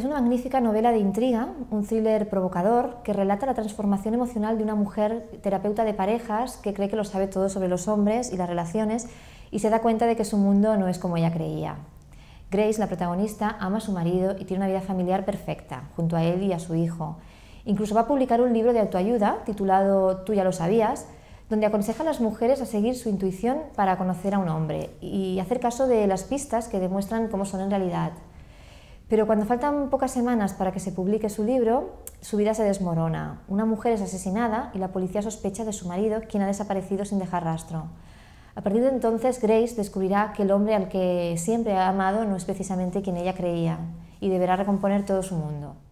Es una magnífica novela de intriga, un thriller provocador que relata la transformación emocional de una mujer terapeuta de parejas que cree que lo sabe todo sobre los hombres y las relaciones y se da cuenta de que su mundo no es como ella creía. Grace, la protagonista, ama a su marido y tiene una vida familiar perfecta, junto a él y a su hijo. Incluso va a publicar un libro de autoayuda titulado Tú ya lo sabías, donde aconseja a las mujeres a seguir su intuición para conocer a un hombre y hacer caso de las pistas que demuestran cómo son en realidad. Pero cuando faltan pocas semanas para que se publique su libro, su vida se desmorona. Una mujer es asesinada y la policía sospecha de su marido, quien ha desaparecido sin dejar rastro. A partir de entonces, Grace descubrirá que el hombre al que siempre ha amado no es precisamente quien ella creía y deberá recomponer todo su mundo.